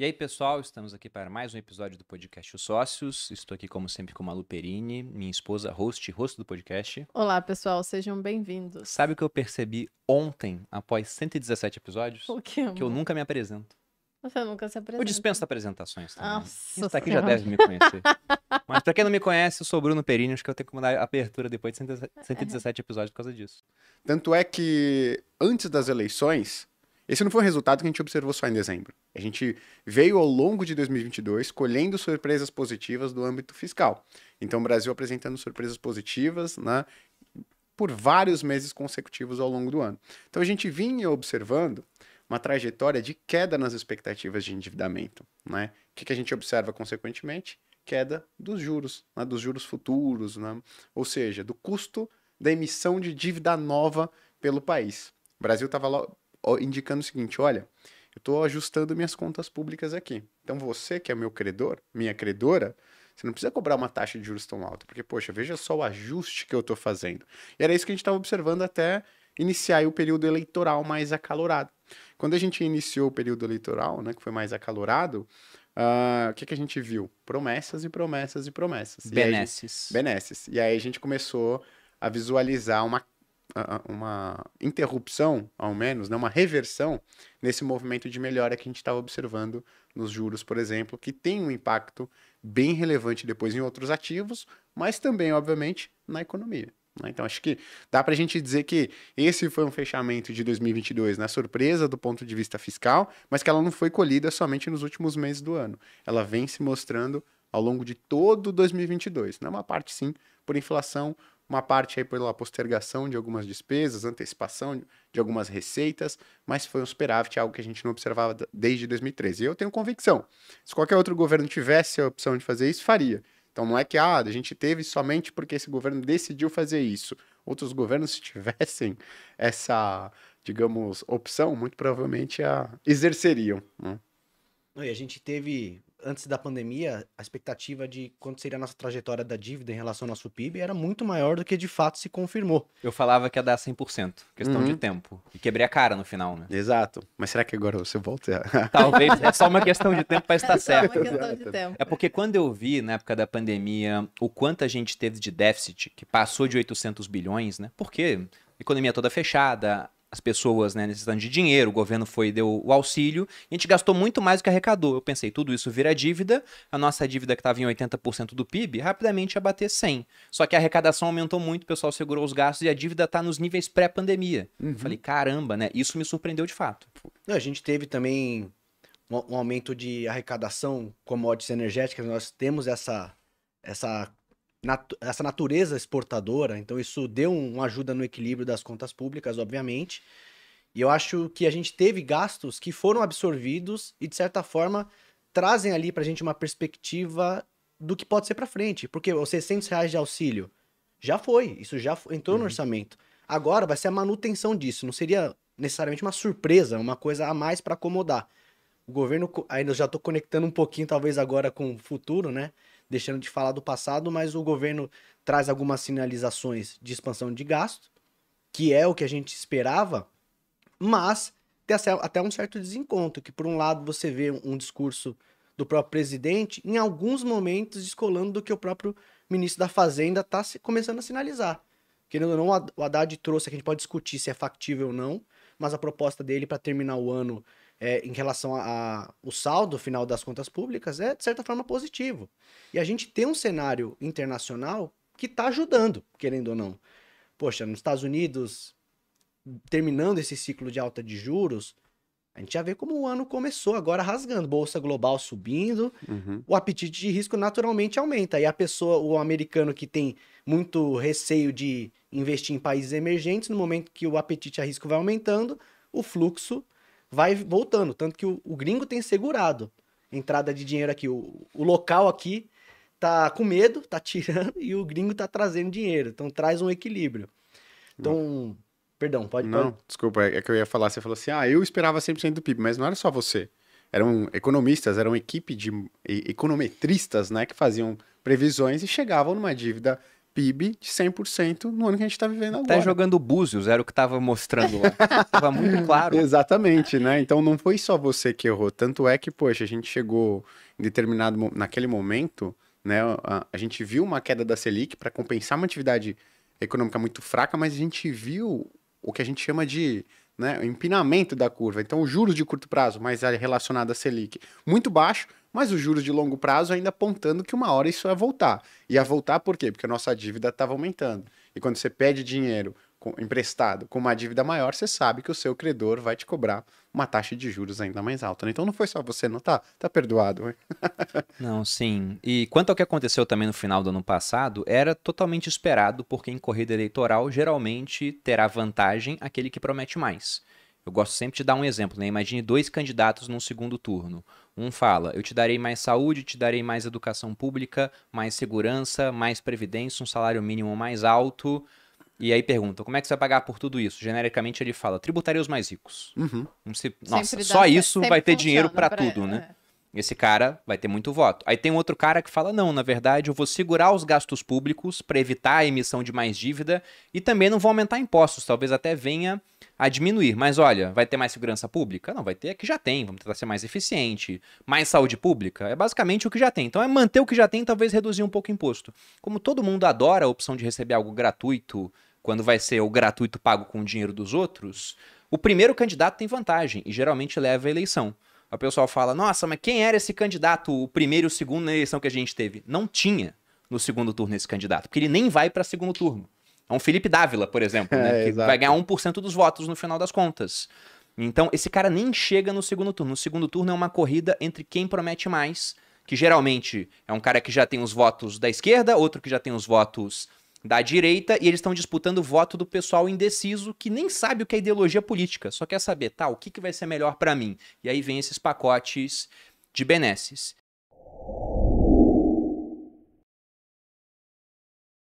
E aí, pessoal, estamos aqui para mais um episódio do podcast Os Sócios. Estou aqui, como sempre, com a Malu Perini, minha esposa, host e host do podcast. Olá, pessoal, sejam bem-vindos. Sabe o que eu percebi ontem, após 117 episódios? O que, que eu nunca me apresento. Você nunca se apresenta. Eu dispenso apresentações também. Nossa Quem aqui já deve me conhecer. Mas para quem não me conhece, eu sou Bruno Perini, acho que eu tenho que mudar a abertura depois de 117 episódios por causa disso. Tanto é que antes das eleições, esse não foi o resultado que a gente observou só em dezembro. A gente veio ao longo de 2022 colhendo surpresas positivas do âmbito fiscal. Então, o Brasil apresentando surpresas positivas, né? Por vários meses consecutivos ao longo do ano. Então, a gente vinha observando uma trajetória de queda nas expectativas de endividamento. Né? O que, que a gente observa consequentemente? Queda dos juros, né? dos juros futuros, né? ou seja, do custo da emissão de dívida nova pelo país. O Brasil estava indicando o seguinte: olha, eu estou ajustando minhas contas públicas aqui. Então você, que é meu credor, minha credora, você não precisa cobrar uma taxa de juros tão alta, porque, poxa, veja só o ajuste que eu estou fazendo. E era isso que a gente estava observando até iniciar o período eleitoral mais acalorado. Quando a gente iniciou o período eleitoral, né, que foi mais acalorado, uh, o que, que a gente viu? Promessas e promessas e promessas. Benesses. E aí, benesses. E aí a gente começou a visualizar uma uma interrupção, ao menos, né, uma reversão nesse movimento de melhora que a gente estava tá observando nos juros, por exemplo, que tem um impacto bem relevante depois em outros ativos, mas também, obviamente, na economia. Né? Então, acho que dá para a gente dizer que esse foi um fechamento de 2022 na né? surpresa do ponto de vista fiscal, mas que ela não foi colhida somente nos últimos meses do ano. Ela vem se mostrando ao longo de todo 2022. Né? Uma parte, sim, por inflação, uma parte aí pela postergação de algumas despesas, antecipação de algumas receitas, mas foi um superávit, algo que a gente não observava desde 2013. E eu tenho convicção, se qualquer outro governo tivesse a opção de fazer isso, faria. Então não é que ah, a gente teve somente porque esse governo decidiu fazer isso. Outros governos, se tivessem essa, digamos, opção, muito provavelmente a exerceriam. Né? E a gente teve antes da pandemia, a expectativa de quanto seria a nossa trajetória da dívida em relação ao nosso PIB era muito maior do que de fato se confirmou. Eu falava que ia dar 100%, questão uhum. de tempo. E quebrei a cara no final, né? Exato. Mas será que agora você volta? Talvez, é só uma questão de tempo para estar é certo. É uma questão de tempo. É porque quando eu vi, na época da pandemia, o quanto a gente teve de déficit, que passou de 800 bilhões, né? Porque economia toda fechada, as pessoas né, necessitando de dinheiro, o governo foi deu o auxílio, e a gente gastou muito mais do que arrecadou. Eu pensei, tudo isso vira dívida, a nossa dívida que estava em 80% do PIB, rapidamente ia bater 100. Só que a arrecadação aumentou muito, o pessoal segurou os gastos e a dívida está nos níveis pré-pandemia. Uhum. Falei, caramba, né? Isso me surpreendeu de fato. a gente teve também um aumento de arrecadação, commodities energéticas, nós temos essa, essa nat essa natureza exportadora, então isso deu um, uma ajuda no equilíbrio das contas públicas, obviamente. E eu acho que a gente teve gastos que foram absorvidos e, de certa forma, trazem ali para a gente uma perspectiva do que pode ser para frente. Porque os 600 reais de auxílio já foi, isso já entrou uhum. no orçamento. Agora vai ser a manutenção disso, não seria necessariamente uma surpresa, uma coisa a mais para acomodar. O governo, ainda já estou conectando um pouquinho, talvez agora com o futuro, né? deixando de falar do passado, mas o governo traz algumas sinalizações de expansão de gasto, que é o que a gente esperava, mas tem até um certo desencontro, que por um lado você vê um discurso do próprio presidente, em alguns momentos descolando do que o próprio ministro da Fazenda está começando a sinalizar. Querendo ou não, o Haddad trouxe, a gente pode discutir se é factível ou não, mas a proposta dele para terminar o ano é, em relação ao saldo final das contas públicas é, de certa forma, positivo. E a gente tem um cenário internacional que está ajudando, querendo ou não. Poxa, nos Estados Unidos, terminando esse ciclo de alta de juros, a gente já vê como o ano começou agora rasgando. Bolsa global subindo, uhum. o apetite de risco naturalmente aumenta. E a pessoa, o americano que tem muito receio de investir em países emergentes, no momento que o apetite a risco vai aumentando, o fluxo vai voltando. Tanto que o, o gringo tem segurado entrada de dinheiro aqui. O, o local aqui tá com medo, tá tirando, e o gringo tá trazendo dinheiro. Então traz um equilíbrio. Então. Hum. Perdão, pode Não, pode. desculpa, é, é que eu ia falar, você falou assim: ah, eu esperava 100% do PIB, mas não era só você. Eram economistas, eram equipe de econometristas, né, que faziam previsões e chegavam numa dívida PIB de 100% no ano que a gente está vivendo tá agora. Até jogando búzios, era o que estava mostrando lá. Estava muito claro. Exatamente, né? Então não foi só você que errou. Tanto é que, poxa, a gente chegou em determinado... Naquele momento, né? A, a gente viu uma queda da Selic para compensar uma atividade econômica muito fraca, mas a gente viu o que a gente chama de né, o empinamento da curva. Então, os juros de curto prazo, mais relacionado à Selic, muito baixo, mas os juros de longo prazo ainda apontando que uma hora isso vai voltar. E a voltar por quê? Porque a nossa dívida estava aumentando. E quando você pede dinheiro com, emprestado com uma dívida maior, você sabe que o seu credor vai te cobrar uma taxa de juros ainda mais alta. Né? Então não foi só você, não tá, tá perdoado. não, sim. E quanto ao que aconteceu também no final do ano passado, era totalmente esperado, porque em corrida eleitoral geralmente terá vantagem aquele que promete mais. Eu gosto sempre de dar um exemplo, né? Imagine dois candidatos num segundo turno. Um fala: eu te darei mais saúde, te darei mais educação pública, mais segurança, mais previdência, um salário mínimo mais alto. E aí pergunta, como é que você vai pagar por tudo isso? Genericamente ele fala, tributaria os mais ricos. Uhum. Se... Nossa, dá, só isso vai ter dinheiro para tudo, né? É. Esse cara vai ter muito voto. Aí tem um outro cara que fala: não, na verdade, eu vou segurar os gastos públicos para evitar a emissão de mais dívida e também não vou aumentar impostos, talvez até venha a diminuir. Mas olha, vai ter mais segurança pública? Não, vai ter, é que já tem, vamos tentar ser mais eficiente. Mais saúde pública? É basicamente o que já tem. Então é manter o que já tem, talvez reduzir um pouco o imposto. Como todo mundo adora a opção de receber algo gratuito quando vai ser o gratuito pago com o dinheiro dos outros, o primeiro candidato tem vantagem e geralmente leva a eleição. O pessoal fala: nossa, mas quem era esse candidato, o primeiro e o segundo na eleição que a gente teve? Não tinha no segundo turno esse candidato, porque ele nem vai para segundo turno. É um Felipe Dávila, por exemplo, né, é, que exato. vai ganhar 1% dos votos no final das contas. Então, esse cara nem chega no segundo turno. No segundo turno é uma corrida entre quem promete mais, que geralmente é um cara que já tem os votos da esquerda, outro que já tem os votos da direita e eles estão disputando o voto do pessoal indeciso que nem sabe o que é ideologia política, só quer saber, tá, o que, que vai ser melhor para mim? E aí vem esses pacotes de benesses.